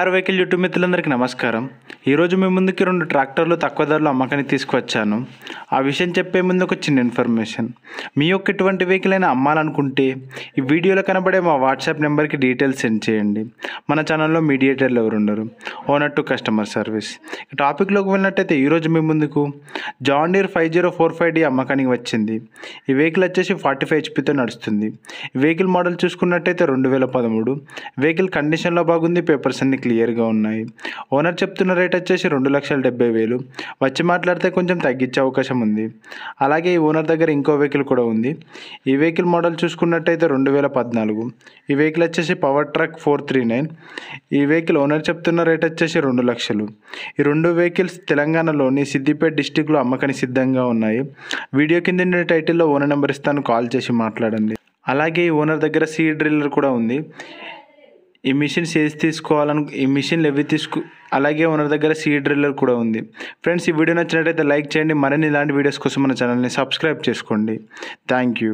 are vehicle YouTube మిత్రులందరికీ నమస్కారం ఈరోజు మీ ముందుకి రెండు ట్రాక్టర్లు తక్కువ ధరలో అమ్మకానికి తీసుకువచ్చాను ఆ విషయం చెప్పే ముందు ఒక చిన్న ఇన్ఫర్మేషన్ మీ యొక్క ఎటువంటి వెహికల్ అయినా అమ్మాలనుకుంటే ఈ వీడియోలో కనబడే మా వాట్సాప్ నెంబర్కి డీటెయిల్స్ సెండ్ చేయండి మన ఛానల్లో మీడియేటర్లు ఎవరు ఉండరు ఓనర్ టు కస్టమర్ సర్వీస్ టాపిక్లోకి వెళ్ళినట్టయితే ఈరోజు మీ ముందుకు John Deere five zero four five D అమ్మకానికి వచ్చింది ఈ వెహికల్ వచ్చేసి ఫార్టీ ఫైవ్ హెచ్పితో నడుస్తుంది వెహికల్ మోడల్ చూసుకున్నట్టయితే రెండు వేల పదమూడు వెహికల్ కండిషన్లో బాగుంది పేపర్స్ అన్ని క్లియర్గా ఉన్నాయి ఓనర్ చెప్తున్న రేట్ వచ్చేసి రెండు లక్షల డెబ్బై వేలు వచ్చి మాట్లాడితే కొంచెం తగ్గించే అవకాశం ఉంది అలాగే ఈ ఓనర్ దగ్గర ఇంకో వెహికల్ కూడా ఉంది ఈ వెహికల్ మోడల్ చూసుకున్నట్టయితే రెండు వేల పద్నాలుగు ఈ వెహికల్ వచ్చేసి power truck four three nine ఈ వెహికల్ ఓనర్ చెప్తున్న రేట్ వచ్చేసి రెండు లక్షలు ఈ రెండు వెహికల్స్ తెలంగాణలోని సిద్దిపేట డిస్టిక్లో అమ్మకానికి సిద్ధంగా ఉన్నాయి వీడియో కింద టైటిల్లో ఓనర్ నెంబర్ ఇస్తాను కాల్ చేసి మాట్లాడండి అలాగే ఈ ఓనర్ దగ్గర సీ డ్రిల్లర్ కూడా ఉంది ఈ మిషన్స్ ఏది తీసుకోవాలను ఈ మిషన్లు ఎవి తీసుకు అలాగే ఓనర్ దగ్గర సీ డ్రిల్లర్ కూడా ఉంది ఫ్రెండ్స్ ఈ వీడియో నచ్చినట్టయితే లైక్ చేయండి మరిన్ని ఇలాంటి వీడియోస్ కోసం మన ఛానల్ని సబ్స్క్రైబ్ చేసుకోండి థ్యాంక్ యూ